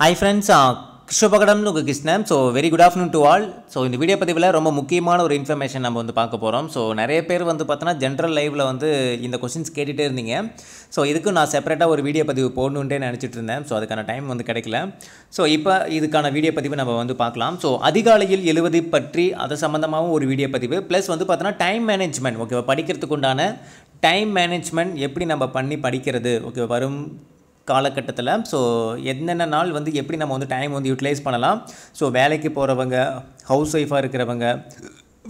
hi friends கிருஷ்ணபகடம்னு உங்கள் Krishnan so very good afternoon to all so இந்த வீடியோ பதிவில் ரொம்ப முக்கியமான ஒரு இன்ஃபர்மேஷன் நம்ம வந்து பார்க்க போகிறோம் ஸோ நிறைய பேர் வந்து பார்த்தோன்னா ஜென்ரல் லைவில் வந்து இந்த கொஸ்டின்ஸ் கேட்டுகிட்டே இருந்தீங்க ஸோ இதுக்கு நான் செப்பரேட்டாக ஒரு வீடியோ பதிவு போடணுன்ட்டே நினச்சிட்டு இருந்தேன் ஸோ அதுக்கான டைம் வந்து கிடைக்கல ஸோ இப்போ இதுக்கான வீடியோ பதிவு நம்ம வந்து பார்க்கலாம் ஸோ அதிகாலையில் எழுவது பற்றி அதை சம்மந்தமாகவும் ஒரு வீடியோ பதிவு ப்ளஸ் வந்து பார்த்தோன்னா டைம் மேனேஜ்மெண்ட் ஓகேவா படிக்கிறதுக்கு உண்டான டைம் மேனேஜ்மெண்ட் எப்படி நம்ம பண்ணி படிக்கிறது ஓகே வரும் காலகட்டத்தில் ஸோ என்னென்ன நாள் வந்து எப்படி நம்ம வந்து டைம் வந்து யூட்டிலைஸ் பண்ணலாம் ஸோ வேலைக்கு போகிறவங்க ஹவுஸ் ஒய்ஃபாக இருக்கிறவங்க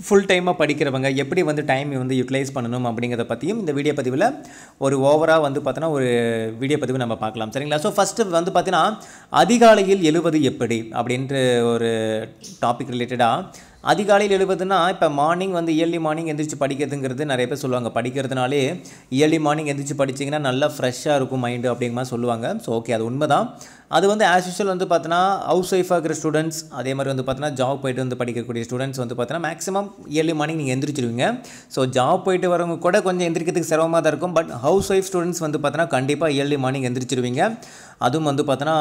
ஃபுல் டைமாக படிக்கிறவங்க எப்படி வந்து டைம் வந்து யூட்டிலைஸ் பண்ணணும் அப்படிங்கிறத பற்றியும் இந்த வீடியோ பதிவில் ஒரு ஓவராக வந்து பார்த்தோன்னா ஒரு வீடியோ பதிவு நம்ம பார்க்கலாம் சரிங்களா ஸோ ஃபஸ்ட்டு வந்து பார்த்தீங்கன்னா அதிகாலையில் எழுவது எப்படி அப்படின்ற ஒரு டாபிக் ரிலேட்டடாக அதிகாலையில் எழுபதுன்னா இப்போ மார்னிங் வந்து இயர்லி மார்னிங் எந்திரிச்சு படிக்கிறதுங்கிறது நிறைய பேர் சொல்லுவாங்க படிக்கிறதுனாலே இயர்லி மார்னிங் எந்திரிச்சு படிச்சிங்கன்னா நல்லா ஃப்ரெஷ்ஷாக இருக்கும் மைண்டு அப்படிங்கிற மாதிரி சொல்லுவாங்க ஸோ ஓகே அது உண்மை தான் அது வந்து ஆஸ் யூஷுவல் வந்து பார்த்தீங்கன்னா ஹவுஸ் ஒய்ஃபாக இருக்கிற ஸ்டூடெண்ட்ஸ் அதே மாதிரி வந்து பார்த்தீங்கன்னா ஜாப் போயிட்டு வந்து படிக்கக்கூடிய ஸ்டூடெண்ட்ஸ் வந்து பார்த்தீங்கன்னா மேக்ஸிமம் இயர்லி மார்னிங் நீங்கள் எந்திரிச்சிருவீங்க ஸோ ஜாப் போயிட்டு வரவங்க கூட கொஞ்சம் எந்திரிக்கிறதுக்கு சிரமமாக தான் இருக்கும் பட் ஹவுஸ் ஒய்ஃப் ஸ்டூடெண்ட்ஸ் வந்து பார்த்தீங்கன்னா கண்டிப்பாக இயர்லி மார்னிங் எந்திரிச்சிருவீங்க அதுவும் வந்து பார்த்தோன்னா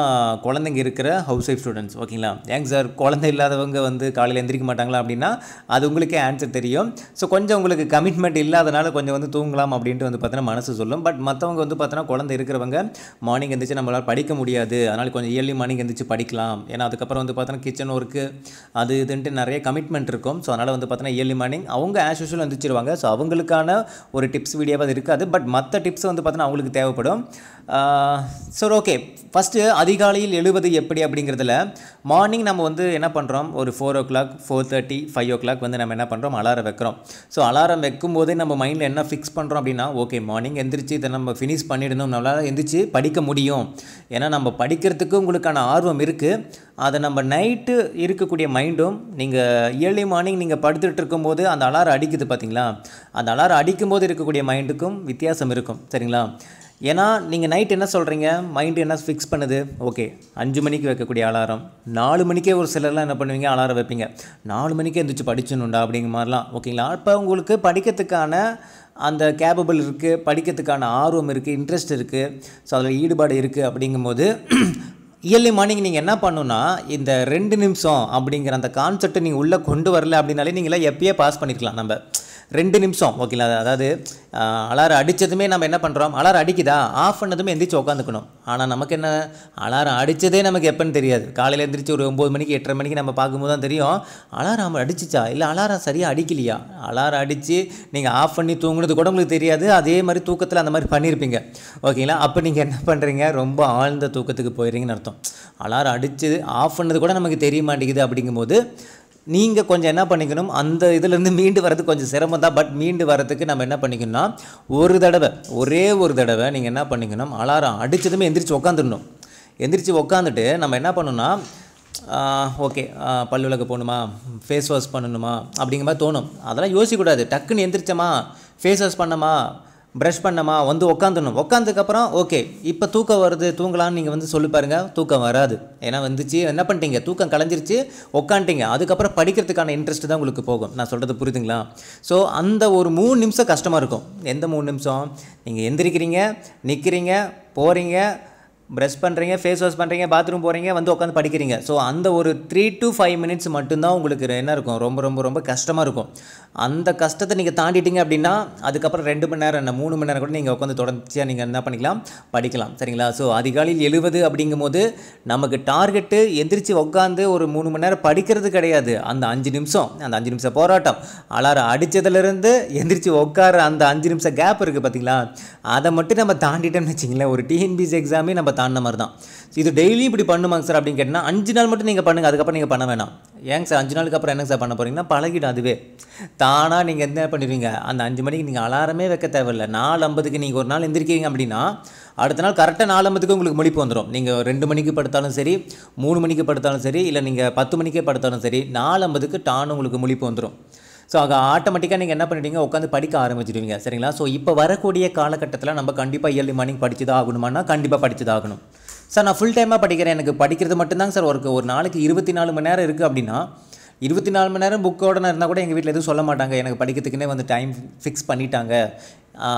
குழந்தைங்க இருக்கிற ஹவுஸ் ஒய்ஃப் ஸ்டூடெண்ட்ஸ் ஓகேங்களா ஏங்க சார் குழந்தை இல்லாதவங்க வந்து காலையில் எந்திரிக்க மாட்டாங்களா அப்படின்னா அது உங்களுக்கே ஆன்சர் தெரியும் ஸோ கொஞ்சம் உங்களுக்கு கமிட்மெண்ட் இல்லாதனால கொஞ்சம் வந்து தூங்கலாம் அப்படின்ட்டு வந்து பார்த்தீங்கன்னா மனசு சொல்லும் பட் மற்றவங்க வந்து பார்த்தோன்னா குழந்தை இருக்கிறவங்க மார்னிங் எந்திரிச்சு நம்மளால் படிக்க முடியாது அதனால் நாளைக்கு கொஞ்சம் இயர்லி மார்னிங் எந்திரிச்சு படிக்கலாம் ஏன்னா அதுக்கப்புறம் வந்து பார்த்தோன்னா கிச்சன் ஒர்க்கு அது இதுன்ட்டு நிறைய கமிட்மெண்ட் இருக்கும் ஸோ அதனால் வந்து பார்த்தீங்கன்னா இயர்லி மார்னிங் அவங்க ஆஸ் யூஷுவல் எழுந்திரிச்சிருவாங்க ஸோ அவங்களுக்கான ஒரு டிப்ஸ் வீடியோவாக அது இருக்காது பட் மற்ற டிப்ஸ் வந்து பார்த்தோன்னா அவங்களுக்கு தேவைப்படும் சார் ஓகே ஃபஸ்ட்டு அதிகாலையில் எழுவது எப்படி அப்படிங்கிறதுல மார்னிங் நம்ம வந்து என்ன பண்ணுறோம் ஒரு four o'clock four thirty five o'clock வந்து நம்ம என்ன பண்ணுறோம் அலாரம் வைக்கிறோம் ஸோ அலாரம் வைக்கும் போதே நம்ம மைண்டில் என்ன ஃபிக்ஸ் பண்ணுறோம் அப்படின்னா ஓகே மார்னிங் எந்திரிச்சு இதை நம்ம ஃபினிஷ் பண்ணிடணும் நம்மளால் எந்திரிச்சு படிக்க முடியும் ஏன்னா நம்ம படிக்கிற படிக்கிறதுக்கு உங்களுக்கான ஆர்வம் இருக்குது அதை நம்ம நைட்டு இருக்கக்கூடிய மைண்டும் நீங்கள் இயர்லி மார்னிங் நீங்கள் படுத்துட்டு இருக்கும்போது அந்த அலாரம் அடிக்குது பார்த்தீங்களா அந்த அலாரம் அடிக்கும்போது இருக்கக்கூடிய மைண்டுக்கும் வித்தியாசம் இருக்கும் சரிங்களா ஏன்னா நீங்கள் நைட் என்ன சொல்கிறீங்க மைண்டு என்ன ஃபிக்ஸ் பண்ணுது ஓகே அஞ்சு மணிக்கு வைக்கக்கூடிய அலாரம் நாலு மணிக்கே ஒரு சிலர்லாம் என்ன பண்ணுவீங்க அலாரம் வைப்பீங்க நாலு மணிக்கே எந்திரிச்சு படிச்சணுண்டா அப்படிங்கிற மாதிரிலாம் ஓகேங்களா அப்போ உங்களுக்கு படிக்கிறதுக்கான அந்த கேபபிள் இருக்குது படிக்கிறதுக்கான ஆர்வம் இருக்குது இன்ட்ரெஸ்ட் இருக்குது ஸோ அதில் ஈடுபாடு இருக்குது அப்படிங்கும்போது இயர்லி மார்னிங் நீங்கள் என்ன பண்ணுன்னா இந்த ரெண்டு நிமிஷம் அப்படிங்கிற அந்த கான்செப்டை நீங்கள் உள்ளே கொண்டு வரல அப்படின்னாலே நீங்களே எப்பயே பாஸ் பண்ணிக்கலாம் நம்ம ரெண்டு நிமிஷம் ஓகேங்களா அதாவது அலாரம் அடித்ததுமே நம்ம என்ன பண்ணுறோம் அலாரம் அடிக்குதா ஆஃப் பண்ணதுமே எழுந்திரிச்சு உட்காந்துக்கணும் ஆனால் நமக்கு என்ன அலாரம் அடித்ததே நமக்கு எப்போன்னு தெரியாது காலையில் எழுந்திரிச்சு ஒரு ஒம்பது மணிக்கு எட்டரை மணிக்கு நம்ம பார்க்கும்போது தான் தெரியும் அலாரம் அடிச்சிச்சா இல்லை அலாரம் சரியாக அடிக்கலையா அலாரம் அடித்து நீங்கள் ஆஃப் பண்ணி தூங்குனது கூட உங்களுக்கு தெரியாது அதே மாதிரி தூக்கத்தில் அந்த மாதிரி பண்ணியிருப்பீங்க ஓகேங்களா அப்போ நீங்கள் என்ன பண்ணுறீங்க ரொம்ப ஆழ்ந்த தூக்கத்துக்கு போயிடுறீங்கன்னு அர்த்தம் அலாரம் அடித்து ஆஃப் பண்ணது கூட நமக்கு தெரிய மாட்டேங்குது அப்படிங்கும்போது நீங்கள் கொஞ்சம் என்ன பண்ணிக்கணும் அந்த இதுலேருந்து மீண்டு வரது கொஞ்சம் சிரமம் தான் பட் மீண்டு வரதுக்கு நம்ம என்ன பண்ணிக்கணும்னா ஒரு தடவை ஒரே ஒரு தடவை நீங்கள் என்ன பண்ணிக்கணும் அலாரம் அடித்ததுமே எந்திரிச்சு உக்காந்துடணும் எந்திரிச்சு உக்காந்துட்டு நம்ம என்ன பண்ணணும்னா ஓகே பல்லுலக போகணுமா ஃபேஸ் வாஷ் பண்ணணுமா அப்படிங்கிற மாதிரி தோணும் அதெல்லாம் யோசிக்கக்கூடாது டக்குன்னு எந்திரிச்சோமா ஃபேஸ் வாஷ் பண்ணமா ப்ரஷ் பண்ணமா வந்து உக்காந்துடணும் உக்காந்துக்கப்புறம் ஓகே இப்போ தூக்கம் வருது தூங்கலான்னு நீங்கள் வந்து சொல்லி பாருங்கள் தூக்கம் வராது ஏன்னா வந்துச்சு என்ன பண்ணிட்டீங்க தூக்கம் கலைஞ்சிருச்சு உக்காண்டிங்க அதுக்கப்புறம் படிக்கிறதுக்கான இன்ட்ரெஸ்ட் தான் உங்களுக்கு போகும் நான் சொல்கிறது புரியுதுங்களா ஸோ அந்த ஒரு மூணு நிமிஷம் கஷ்டமாக இருக்கும் எந்த மூணு நிமிஷம் நீங்கள் எந்திரிக்கிறீங்க நிற்கிறீங்க போகிறீங்க ப்ரஷ் பண்ணுறீங்க ஃபேஸ் வாஷ் பண்ணுறீங்க பாத்ரூம் போகிறீங்க வந்து உட்காந்து படிக்கிறீங்க ஸோ அந்த ஒரு த்ரீ டு ஃபைவ் மினிட்ஸ் மட்டும்தான் உங்களுக்கு என்ன இருக்கும் ரொம்ப ரொம்ப ரொம்ப கஷ்டமாக இருக்கும் அந்த கஷ்டத்தை நீங்கள் தாண்டிட்டீங்க அப்படின்னா அதுக்கப்புறம் ரெண்டு மணி நேரம் என்ன மூணு மணி நேரம் கூட நீங்கள் உட்காந்து தொடர்ச்சியாக நீங்கள் என்ன பண்ணிக்கலாம் படிக்கலாம் சரிங்களா ஸோ அதிகாலையில் எழுவது அப்படிங்கும் போது நமக்கு டார்கெட்டு எந்திரிச்சு உட்காந்து ஒரு மூணு மணி நேரம் படிக்கிறது கிடையாது அந்த அஞ்சு நிமிஷம் அந்த அஞ்சு நிமிஷம் போராட்டம் அலாரம் அடித்ததுலேருந்து எந்திரிச்சு உட்கார அந்த அஞ்சு நிமிஷம் கேப் இருக்குது பார்த்தீங்களா அதை மட்டும் நம்ம தாண்டிட்டோம்னு வச்சிங்களேன் ஒரு டிஎன்பிசி எக்ஸாமே நம்ம தாண்டின மாதிரி தான் இது டெய்லியும் இப்படி பண்ணுமாங்க சார் அப்படின்னு கேட்டால் அஞ்சு நாள் மட்டும் நீங்கள் பண்ணுங்கள் அதுக்கப்புறம் நீங்கள் பண்ண வேணாம் ஏங்க சார் அஞ்சு நாளுக்கு அப்புறம் என்ன சார் பண்ண போகிறீங்கன்னா பழகிடும் அதுவே தானாக நீங்கள் என்ன பண்ணிடுவீங்க அந்த அஞ்சு மணிக்கு நீங்கள் அலாரமே வைக்க தேவையில்லை நாலு ஐம்பதுக்கு நீங்கள் ஒரு நாள் எந்திரிக்கிறீங்க அப்படின்னா அடுத்த நாள் கரெக்டாக நாலு ஐம்பதுக்கு உங்களுக்கு முடிப்பு வந்துடும் நீங்கள் ரெண்டு மணிக்கு படுத்தாலும் சரி மூணு மணிக்கு படுத்தாலும் சரி இல்லை நீங்கள் பத்து மணிக்கே படுத்தாலும் சரி நாலு ஐம்பதுக்கு டான் உங்களுக்கு முடிப்பு வந்துடும் ஸோ அங்கே ஆட்டோமேட்டிக்காக நீங்கள் என்ன பண்ணிட்டீங்க உட்காந்து படிக்க ஆரம்பிச்சிடுவீங்க சரிங்களா ஸோ இப்போ வரக்கூடிய காலகட்டத்தில் நம்ம கண்டிப்பாக இயர்லி மார்னிங் படித்து தான் ஆகணுமானா கண்டிப்பாக படித்து தான் ஆகணும் சார் நான் ஃபுல் டைமாக படிக்கிறேன் எனக்கு படிக்கிறது மட்டும்தாங்க சார் ஒர்க்கு ஒரு நாளைக்கு இருபத்தி நாலு மணி நேரம் இருக்குது அப்படின்னா இருபத்தி நாலு மணி நேரம் புக்கோட நான் இருந்தால் கூட எங்கள் வீட்டில் எதுவும் சொல்ல மாட்டாங்க எனக்கு படிக்கிறதுக்குன்னே வந்து டைம் ஃபிக்ஸ் பண்ணிட்டாங்க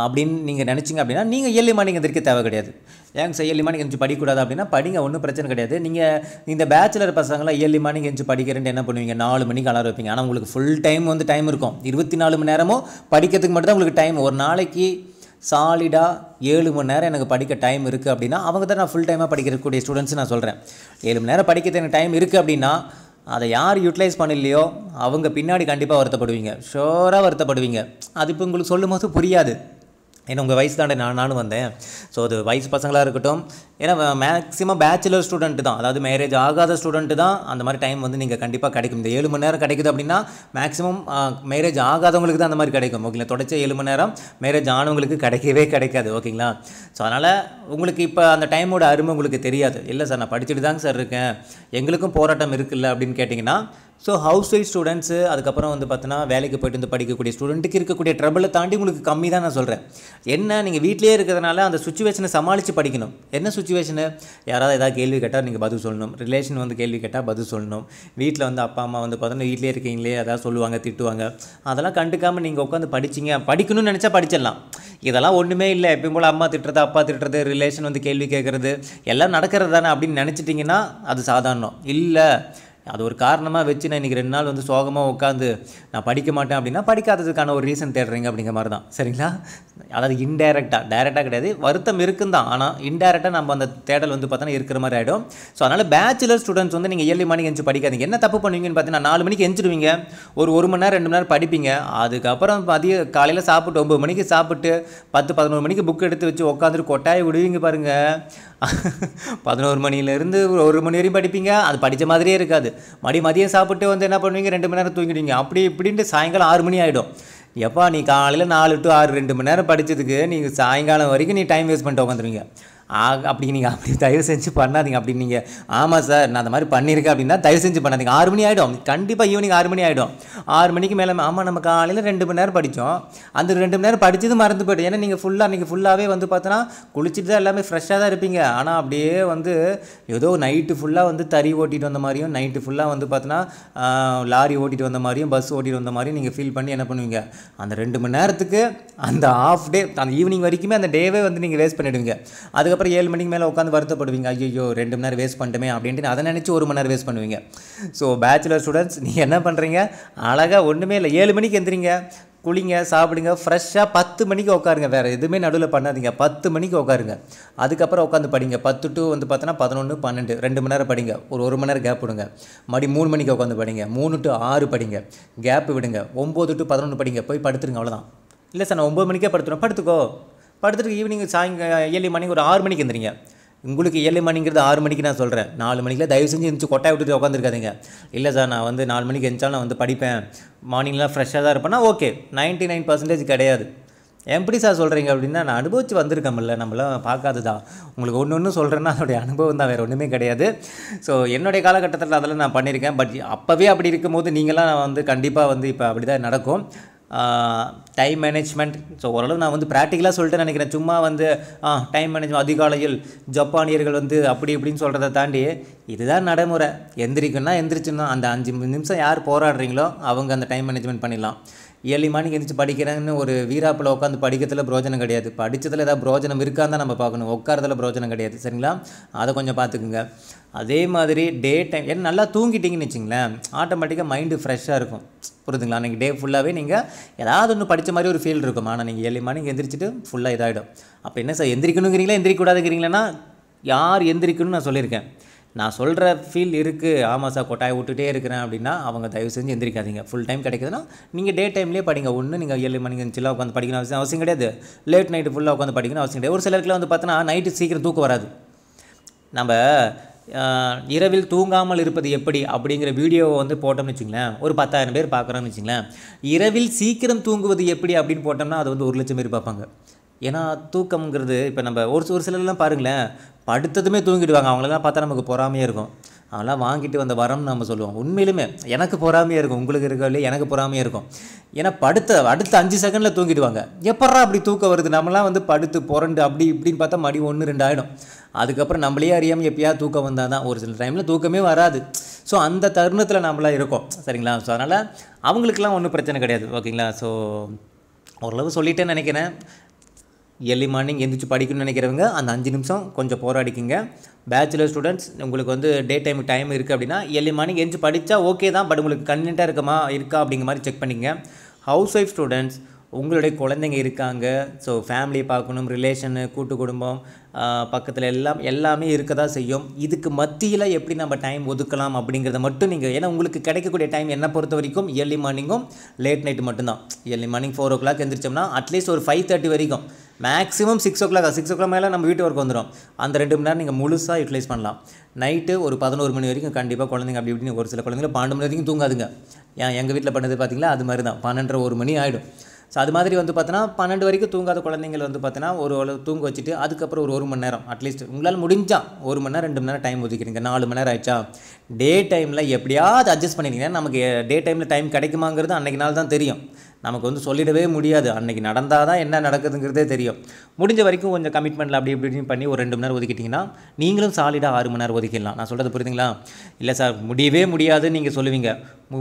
அப்படின்னு நீங்கள் நினச்சிங்க அப்படின்னா நீங்கள் இயர்லி மார்னிங் எதிர்க்க தேவை கிடையாது ஏங்க சார் இயர்லி மார்னிங் எந்த படிக்கூடாது அப்படின்னா படிங்க ஒன்றும் பிரச்சனை கிடையாது நீங்கள் இந்த பேச்சுலர் பசங்களாம் இயர்லி மார்னிங் எந்த படிக்கிறேன்ட்டு என்ன பண்ணுவீங்க நாலு மணிக்கு அலாரம் வைப்பீங்க ஆனால் உங்களுக்கு ஃபுல் டைம் வந்து டைம் இருக்கும் இருபத்தி நாலு மணி நேரமும் படிக்கிறதுக்கு மட்டும்தான் உங்களுக்கு டைம் ஒரு நாளைக்கு சாலிடாக ஏழு மணி நேரம் எனக்கு படிக்க டைம் இருக்குது அப்படின்னா அவங்க தான் நான் ஃபுல் டைமாக படிக்கக்கூடிய ஸ்டூடெண்ட்ஸ் நான் சொல்கிறேன் ஏழு மணி நேரம் படிக்கிறது எனக்கு டைம் இருக்குது அப்படின்னா அதை யார் யூட்டிலைஸ் பண்ணலையோ அவங்க பின்னாடி கண்டிப்பாக வருத்தப்படுவீங்க ஷோராக வருத்தப்படுவீங்க அது இப்போ உங்களுக்கு சொல்லும் போது புரியாது ஏன்னா உங்கள் வயசு தாண்டே நான் நானும் வந்தேன் ஸோ அது வயசு பசங்களாக இருக்கட்டும் ஏன்னா மேக்ஸிமம் பேச்சுலர் ஸ்டூடெண்ட்டு தான் அதாவது மேரேஜ் ஆகாத ஸ்டூடெண்ட்டு தான் அந்த மாதிரி டைம் வந்து நீங்கள் கண்டிப்பாக கிடைக்கும் இந்த ஏழு மணி நேரம் கிடைக்குது அப்படின்னா மேக்ஸிமம் மேரேஜ் ஆகாதவங்களுக்கு தான் அந்த மாதிரி கிடைக்கும் ஓகேங்களா தொடச்ச ஏழு மணி நேரம் மேரேஜ் ஆனவங்களுக்கு கிடைக்கவே கிடைக்காது ஓகேங்களா ஸோ அதனால் உங்களுக்கு இப்போ அந்த டைமோட அருமை உங்களுக்கு தெரியாது இல்லை சார் நான் படிச்சுட்டு தாங்க சார் இருக்கேன் எங்களுக்கும் போராட்டம் இருக்குல்ல அப்படின்னு கேட்டிங்கன்னா ஸோ ஹவுஸ் ஒய்ஃப் ஸ்டூடெண்ட்ஸு அதுக்கப்புறம் வந்து பார்த்தோன்னா வேலைக்கு போயிட்டு வந்து படிக்கக்கூடிய ஸ்டூடெண்ட்டுக்கு இருக்கக்கூடிய ட்ரபிளை தாண்டி உங்களுக்கு கம்மி தான் நான் சொல்கிறேன் என்ன நீங்கள் வீட்டிலே இருக்கிறதுனால அந்த சுச்சுவேஷனை சமாளித்து படிக்கணும் என்ன சுச்சுவேஷனு யாராவது ஏதாவது கேள்வி கேட்டால் நீங்கள் பதில் சொல்லணும் ரிலேஷன் வந்து கேள்வி கேட்டால் பதில் சொல்லணும் வீட்டில் வந்து அப்பா அம்மா வந்து பார்த்தோன்னா வீட்டிலே இருக்கீங்களே ஏதாவது சொல்லுவாங்க திட்டுவாங்க அதெல்லாம் கண்டுக்காமல் நீங்கள் உட்காந்து படிச்சிங்க படிக்கணும்னு நினச்சா படிச்சிடலாம் இதெல்லாம் ஒன்றுமே இல்லை எப்பயும் போல் அம்மா திட்டுறது அப்பா திட்டுறது ரிலேஷன் வந்து கேள்வி கேட்குறது எல்லாம் நடக்கிறது தானே அப்படின்னு நினச்சிட்டிங்கன்னா அது சாதாரணம் இல்லை அது ஒரு காரணமாக வச்சு நான் இன்றைக்கி ரெண்டு நாள் வந்து சோகமாக உட்காந்து நான் படிக்க மாட்டேன் அப்படின்னா படிக்காததுக்கான ஒரு ரீசன் தேடுறீங்க அப்படிங்கிற மாதிரி தான் சரிங்களா அதாவது இன்டைரக்டாக டைரெக்டாக கிடையாது வருத்தம் இருக்குன்னு தான் ஆனால் இன்டைரக்டாக நம்ம அந்த தேடல் வந்து பார்த்தோன்னா இருக்கிற மாதிரி ஆகிடும் ஸோ அதனால் பேச்சுலர் ஸ்டூடெண்ட்ஸ் வந்து நீங்கள் ஏழு மணிக்கு எஞ்சு படிக்காதீங்க என்ன தப்பு பண்ணுவீங்கன்னு பார்த்தீங்கன்னா நாலு மணிக்கு எஞ்சிடுவீங்க ஒரு ஒரு மணி நேரம் ரெண்டு மணி நேரம் படிப்பீங்க அதுக்கப்புறம் அதிக காலையில் சாப்பிட்டு ஒம்பது மணிக்கு சாப்பிட்டு பத்து பதினோரு மணிக்கு புக் எடுத்து வச்சு உட்காந்துட்டு கொட்டாயி விடுவீங்க பாருங்கள் பதினோரு மணிலேருந்து ஒரு மணி வரையும் படிப்பீங்க அது படித்த மாதிரியே இருக்காது மடி மதியம் சாப்பிட்டு வந்து என்ன பண்ணுவீங்க ரெண்டு மணி நேரம் தூங்கிடுவீங்க அப்படி இப்படின்ட்டு சாயங்காலம் ஆறு மணி ஆகிடும் எப்போ நீ காலையில் நாலு டு ஆறு ரெண்டு மணி நேரம் படித்ததுக்கு நீங்கள் சாயங்காலம் வரைக்கும் நீ டைம் வேஸ்ட் பண்ணிட்டு உட்காந்துருவீங்க ஆக அப்படி நீங்கள் அப்படி தயவு செஞ்சு பண்ணாதீங்க அப்படி நீங்கள் ஆமாம் சார் நான் அந்த மாதிரி பண்ணியிருக்கேன் அப்படின்னா தயவு செஞ்சு பண்ணாதீங்க ஆறு மணி ஆகிடும் கண்டிப்பாக ஈவினிங் ஆறு மணி ஆகிடும் ஆறு மணிக்கு மேலே ஆமாம் நம்ம காலையில் ரெண்டு மணி நேரம் படித்தோம் அந்த ரெண்டு மணி நேரம் படித்தது மறந்து போய்ட்டு ஏன்னா நீங்கள் ஃபுல்லாக அன்றைக்கி ஃபுல்லாகவே வந்து பார்த்தோன்னா குளிச்சுட்டு தான் எல்லாமே ஃப்ரெஷ்ஷாக தான் இருப்பீங்க ஆனால் அப்படியே வந்து ஏதோ நைட்டு ஃபுல்லாக வந்து தறி ஓட்டிகிட்டு வந்த மாதிரியும் நைட்டு ஃபுல்லாக வந்து பார்த்தோன்னா லாரி ஓட்டிகிட்டு வந்த மாதிரியும் பஸ் ஓட்டிகிட்டு வந்த மாதிரியும் நீங்கள் ஃபீல் பண்ணி என்ன பண்ணுவீங்க அந்த ரெண்டு மணி நேரத்துக்கு அந்த ஆஃப் டே அந்த ஈவினிங் வரைக்குமே அந்த டேவே வந்து நீங்கள் வேஸ்ட் பண்ணிவிடுவீங்க அதுக்கப்புறம் அப்புறம் ஏழு மணிக்கு மேலே உட்காந்து வருத்தப்படுவீங்க ஐயோ ரெண்டு மணி நேரம் வேஸ்ட் பண்ணிட்டோமே அப்படின்ட்டு அதை நினச்சி ஒரு மணி நேரம் வேஸ்ட் பண்ணுவீங்க ஸோ பேச்சுலர் ஸ்டூடெண்ட்ஸ் நீங்கள் என்ன பண்ணுறீங்க அழகாக ஒன்றுமே இல்லை ஏழு மணிக்கு எந்திரிங்க குளிங்க சாப்பிடுங்க ஃப்ரெஷ்ஷாக பத்து மணிக்கு உட்காருங்க வேறு எதுவுமே நடுவில் பண்ணாதீங்க பத்து மணிக்கு உட்காருங்க அதுக்கப்புறம் உட்காந்து படிங்க பத்து டூ வந்து பார்த்தோன்னா பதினொன்று பன்னெண்டு ரெண்டு மணி நேரம் படிங்க ஒரு ஒரு மணி நேரம் கேப் விடுங்க மறுபடி மூணு மணிக்கு உட்காந்து படிங்க மூணு டு ஆறு படிங்க கேப் விடுங்க ஒம்பது டு பதினொன்று படிங்க போய் படுத்துருங்க அவ்வளோதான் இல்லை சார் நான் ஒம்பது மணிக்கே படுத்துருவேன் படுத்துக்கோ படுத்துட்டு ஈவினிங் சாயங்க ஏழு மணிக்கு ஒரு ஆறு மணிக்கு எந்திரிங்க உங்களுக்கு ஏழு மணிங்கிறது ஆறு மணிக்கு நான் சொல்கிறேன் நாலு மணிக்கில் தயவு செஞ்சு இருந்துச்சு கொட்டாய் விட்டுட்டு உட்காந்துருக்காதீங்க இல்லை சார் நான் வந்து நாலு மணிக்கு எழுந்தாலும் நான் வந்து படிப்பேன் மார்னிங்லாம் ஃப்ரெஷ்ஷாக தான் இருப்பேன்னா ஓகே நைன்ட்டி நைன் பர்சன்டேஜ் கிடையாது எப்படி சார் சொல்கிறீங்க அப்படின்னா நான் அனுபவித்து வந்திருக்கேன்ல நம்மளாம் பார்க்காது தான் உங்களுக்கு ஒன்று ஒன்று சொல்கிறேன்னா அதோடைய அனுபவம் தான் வேறு ஒன்றுமே கிடையாது ஸோ என்னுடைய காலகட்டத்தில் அதெல்லாம் நான் பண்ணியிருக்கேன் பட் அப்போவே அப்படி இருக்கும்போது நீங்களாம் நான் வந்து கண்டிப்பாக வந்து இப்போ அப்படி தான் நடக்கும் டைம் மேனேஜ்மெண்ட் ஸோ ஓரளவு நான் வந்து ப்ராக்டிக்கலாக சொல்லிட்டு நினைக்கிறேன் சும்மா வந்து ஆ டைம் மேனேஜ்மெண்ட் அதிகாலையில் ஜப்பானியர்கள் வந்து அப்படி இப்படின்னு சொல்கிறத தாண்டி இதுதான் நடைமுறை எந்திரிக்குன்னா எந்திரிச்சுன்னா அந்த அஞ்சு நிமிஷம் யார் போராடுறீங்களோ அவங்க அந்த டைம் மேனேஜ்மெண்ட் பண்ணிடலாம் ஏழு மணிக்கு எந்திரிச்சு படிக்கிறேன்னு ஒரு வீராப்பில் உட்காந்து படிக்கிறதுல பிரோஜனம் கிடையாது படித்ததில் ஏதாவது பிரோஜனம் இருக்கான்னு தான் நம்ம பார்க்கணும் உட்காரதில் பிரோஜனம் கிடையாது சரிங்களா அதை கொஞ்சம் பார்த்துக்குங்க அதே மாதிரி டே டைம் ஏன்னா நல்லா தூங்கிட்டீங்கன்னு வச்சிங்களேன் ஆட்டோமேட்டிக்காக மைண்டு ஃப்ரெஷ்ஷாக இருக்கும் புரிதுங்களா அன்றைக்கி டே ஃபுல்லாகவே நீங்கள் ஏதாவது ஒன்று படித்த மாதிரி ஒரு ஃபீல் இருக்கும் ஆனால் நீங்கள் ஏழு மணிக்கு எந்திரிச்சிட்டு ஃபுல்லாக இதாகிடும் அப்போ என்ன சார் எந்திரிக்கணுங்கிறீங்களா எந்திரிக்கூடாதுங்கிறீங்களா யார் எந்திரிக்கணும்னு நான் சொல்லியிருக்கேன் நான் சொல்கிற ஃபீல் இருக்குது ஆமாம் சார் கொட்டாயை விட்டுட்டே இருக்கிறேன் அப்படின்னா அவங்க தயவு செஞ்சு எந்திரிக்காதீங்க ஃபுல் டைம் கிடைக்குதுன்னா நீங்கள் டே டைம்லேயே படிங்க ஒன்று நீங்கள் ஏழு மணிக்கு சில்லாக உட்காந்து படிக்கணும் அவசியம் அவசியம் கிடையாது லேட் நைட்டு ஃபுல்லாக உட்காந்து படிக்கணும் அவசியம் கிடையாது ஒரு சிலருக்குலாம் வந்து பார்த்தோன்னா நைட்டு சீக்கிரம் தூக்கம் வராது நம்ம இரவில் தூங்காமல் இருப்பது எப்படி அப்படிங்கிற வீடியோவை வந்து போட்டோம்னு வச்சுங்களேன் ஒரு பத்தாயிரம் பேர் பார்க்குறோம்னு வச்சுங்களேன் இரவில் சீக்கிரம் தூங்குவது எப்படி அப்படின்னு போட்டோம்னா அது வந்து ஒரு லட்சம் பேர் பார்ப்பாங்க ஏன்னா தூக்கம்ங்கிறது இப்போ நம்ம ஒரு ஒரு சிலர்லாம் பாருங்களேன் படுத்ததுமே தூங்கிடுவாங்க அவங்களெல்லாம் பார்த்தா நமக்கு பொறாமையாக இருக்கும் அதெல்லாம் வாங்கிட்டு வந்த வரம்னு நம்ம சொல்லுவோம் உண்மையிலுமே எனக்கு பொறாமையாக இருக்கும் உங்களுக்கு இருக்கோ இல்லையா எனக்கு பொறாமையாக இருக்கும் ஏன்னா படுத்த அடுத்த அஞ்சு செகண்டில் தூங்கிடுவாங்க எப்பட்றா அப்படி தூக்கம் வருது நம்மளாம் வந்து படுத்து புரண்டு அப்படி இப்படின்னு பார்த்தா மடி ஒன்று ரெண்டு ஆகிடும் அதுக்கப்புறம் நம்மளே அறியாமல் எப்பயாவது தூக்கம் வந்தால் தான் ஒரு சில டைமில் தூக்கமே வராது ஸோ அந்த தருணத்தில் நம்மளாம் இருக்கோம் சரிங்களா ஸோ அதனால் அவங்களுக்குலாம் ஒன்றும் பிரச்சனை கிடையாது ஓகேங்களா ஸோ ஓரளவு சொல்லிட்டேன்னு நினைக்கிறேன் ஏர்லி மார்னிங் எந்திரிச்சு படிக்கணும்னு நினைக்கிறவங்க அந்த அஞ்சு நிமிஷம் கொஞ்சம் போராடிக்குங்க பேச்சுலர் ஸ்டூடெண்ட்ஸ் உங்களுக்கு வந்து டே டைம் டைம் இருக்குது அப்படின்னா ஏர்லி மார்னிங் எந்திரிச்சு படித்தா ஓகே தான் பட் உங்களுக்கு கன்வீனியண்ட்டாக இருக்கமா இருக்கா அப்படிங்கிற மாதிரி செக் பண்ணிங்க ஹவுஸ் ஒய்ஃப் ஸ்டூடெண்ட்ஸ் உங்களுடைய குழந்தைங்க இருக்காங்க ஸோ ஃபேமிலி பார்க்கணும் ரிலேஷனு கூட்டு குடும்பம் பக்கத்தில் எல்லாம் எல்லாமே இருக்க தான் செய்யும் இதுக்கு மத்தியில் எப்படி நம்ம டைம் ஒதுக்கலாம் அப்படிங்கிறத மட்டும் நீங்கள் ஏன்னா உங்களுக்கு கிடைக்கக்கூடிய டைம் என்ன பொறுத்த வரைக்கும் ஏர்லி மார்னிங்கும் லேட் நைட்டு மட்டும்தான் early morning four o'clock எழுந்திரிச்சோம்னா அட்லீஸ்ட் ஒரு ஃபைவ் தேர்ட்டி வரைக்கும் maximum six o'clock six o'clock மேலே நம்ம வீட்டு ஒர்க் வந்துடும் அந்த ரெண்டு மணி நேரம் நீங்கள் முழுசாக யூட்டிலைஸ் பண்ணலாம் நைட்டு ஒரு பதினோரு மணி வரைக்கும் கண்டிப்பாக குழந்தைங்க அப்படி இப்படின்னு ஒரு சில குழந்தைங்க பன்னெண்டு மணி வரைக்கும் தூங்காதுங்க ஏன் எங்கள் வீட்டில் பண்ணது பார்த்திங்களா அது மாதிரி தான் பன்னெண்டரை ஒரு மணி ஆகிடும் ஸோ அது மாதிரி வந்து பார்த்தீங்கன்னா பன்னெண்டு வரைக்கும் தூங்காத குழந்தைங்க வந்து பார்த்தீங்கன்னா ஒரு அளவு தூங்க வச்சுட்டு அதுக்கப்புறம் ஒரு ஒரு மணி நேரம் அட்லீஸ்ட் உங்களால் முடிஞ்சால் ஒரு மணி நேரம் ரெண்டு மணி நேரம் டைம் ஒதுக்கிறீங்க நாலு மணி நேரம் ஆயிடுச்சா டே டைமில் எப்படியாவது அட்ஜஸ்ட் பண்ணிக்கிறீங்கன்னா நமக்கு டே டைமில் டைம் கிடைக்குமாங்கிறது அன்றைக்கு நாள் தான் தெரியும் நமக்கு வந்து சொல்லிடவே முடியாது அன்றைக்கி நடந்தால் தான் என்ன நடக்குதுங்கிறதே தெரியும் முடிஞ்ச வரைக்கும் கொஞ்சம் கமிட்மெண்ட்டில் அப்படி இப்படின்னு பண்ணி ஒரு ரெண்டு மணி நேரம் ஒதுக்கிட்டிங்கன்னா நீங்களும் சாலிடாக ஆறு மணி நேரம் ஒதுக்கிடலாம் நான் சொல்கிறது புரியுதுங்களா இல்லை சார் முடியவே முடியாதுன்னு நீங்கள் சொல்லுவீங்க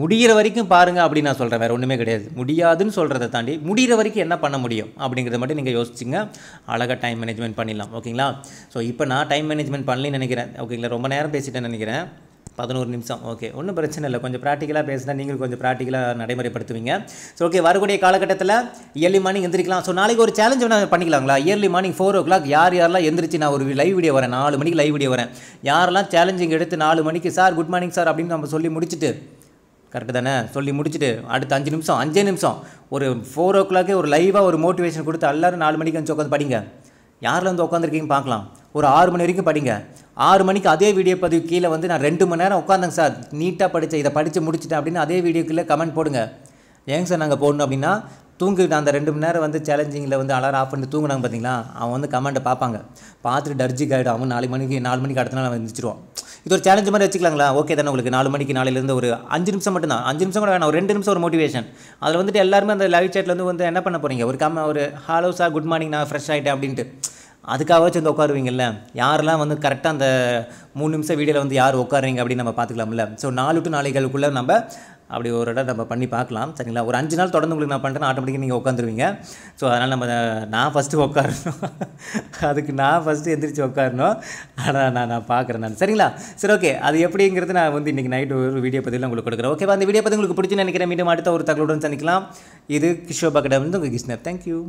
முடிகிற வரைக்கும் பாருங்கள் அப்படின்னு நான் சொல்கிறேன் வேறு ஒன்றுமே கிடையாது முடியாதுன்னு சொல்கிறத தாண்டி முடிகிற வரைக்கும் என்ன பண்ண முடியும் அப்படிங்கிறத மட்டும் நீங்கள் யோசிச்சிங்க அழகாக டைம் மேனேஜ்மெண்ட் பண்ணிடலாம் ஓகேங்களா ஸோ இப்போ நான் டைம் மேனேஜ்மெண்ட் பண்ணலன்னு நினைக்கிறேன் ஓகேங்களா ரொம்ப நேரம் பேசிட்டேன் நினைக்கிறேன் பதினோரு நிமிஷம் ஓகே ஒன்றும் பிரச்சனை இல்லை கொஞ்சம் ப்ராக்டிக்கலாக பேசினா நீங்கள் கொஞ்சம் ப்ராக்டிக்கலாக நடைமுறைப்படுத்துவீங்க ஸோ ஓகே வரக்கூடிய காலகட்டத்தில் இயர்லி மார்னிங் எந்திரிக்கலாம் ஸோ நாளைக்கு ஒரு சேலஞ்ச் வேணால் பண்ணிக்கலாங்களா early morning four o'clock யார் யாரெல்லாம் எந்திரிச்சு நான் ஒரு லைவ் வீடியோ வரேன் நாலு மணிக்கு லைவ் வீடியோ வரேன் யாரெல்லாம் சேலஞ்சிங் எடுத்து நாலு மணிக்கு சார் குட் மார்னிங் சார் அப்படின்னு நம்ம சொல்லி முடிச்சுட்டு கரெக்டு தானே சொல்லி முடிச்சுட்டு அடுத்த அஞ்சு நிமிஷம் அஞ்சே நிமிஷம் ஒரு ஃபோர் ஓ கிளாக்கே ஒரு லைவாக ஒரு மோட்டிவேஷன் கொடுத்து எல்லோரும் நாலு மணிக்கு வந்து உட்காந்து படிங்க யாரில் வந்து உட்காந்துருக்கீங்க பார்க்கலாம் ஒரு ஆறு மணி வரைக்கும் படிங்க ஆறு மணிக்கு அதே வீடியோ பதிவு கீழே வந்து நான் ரெண்டு மணி நேரம் உட்காந்தேங்க சார் நீட்டாக படித்தேன் இதை படித்து முடிச்சிட்டேன் அப்படின்னு அதே வீடியோ கீழே கமெண்ட் போடுங்க ஏங்க சார் நாங்கள் போடணும் அப்படின்னா தூங்கிட்டு அந்த ரெண்டு மணி நேரம் வந்து சேலஞ்சிங்கில் வந்து அலாரம் ஆஃப் பண்ணி தூங்கினாங்க பார்த்தீங்களா அவன் வந்து கமெண்ட்டை பார்ப்பாங்க பார்த்துட்டு டர்ஜி ஆகிடும் அவன் நாலு மணிக்கு நாலு மணிக்கு அடுத்த நாள் வந்துச்சிருவான் இது ஒரு சேலஞ்சு மாதிரி வச்சுக்கலாங்களா ஓகே தானே உங்களுக்கு நாலு மணிக்கு நாளையிலேருந்து ஒரு அஞ்சு நிமிஷம் மட்டும் தான் அஞ்சு நிமிஷம் கூட வேணாம் ரெண்டு நிமிஷம் ஒரு மோட்டிவேஷன் அதில் வந்துட்டு எல்லாருமே அந்த லைவ் சேட்டில் வந்து வந்து என்ன பண்ண போகிறீங்க ஒரு கம்ம ஒரு ஹலோ சார் குட் மார்னிங் நான் ஃப்ரெஷ் ஆகிட்டேன் அப்படின்ட்டு அதுக்காக வந்து உட்காருவீங்கல்ல யாரெல்லாம் வந்து கரெக்டாக அந்த மூணு நிமிஷம் வீடியோவில் வந்து யார் உட்காருறீங்க அப்படின்னு நம்ம பார்த்துக்கலாம்ல ஸோ நாலு டு நாளைகளுக்குள்ளே நம்ம அப்படி ஒரு இடம் நம்ம பண்ணி பார்க்கலாம் சரிங்களா ஒரு அஞ்சு நாள் தொடர்ந்து உங்களுக்கு நான் பண்ணுறேன் ஆட்டோமேட்டிக்காக நீங்கள் உட்காந்துருவீங்க ஸோ அதனால் நம்ம நான் ஃபஸ்ட்டு உட்காரணும் அதுக்கு நான் ஃபஸ்ட்டு எந்திரிச்சு உட்காரணும் ஆனால் நான் நான் பார்க்குறேன் நான் சரிங்களா சரி ஓகே அது எப்படிங்கிறது நான் வந்து இன்றைக்கி நைட்டு ஒரு வீடியோ பதிவில் உங்களுக்கு கொடுக்குறேன் ஓகேவா அந்த வீடியோ பற்றி உங்களுக்கு பிடிச்சி நினைக்கிறேன் மீண்டும் அடுத்த ஒரு தகவலுடன் சந்திக்கலாம் இது கிஷோபா கடை வந்து உங்கள் கிருஷ்ணர் தேங்க்யூ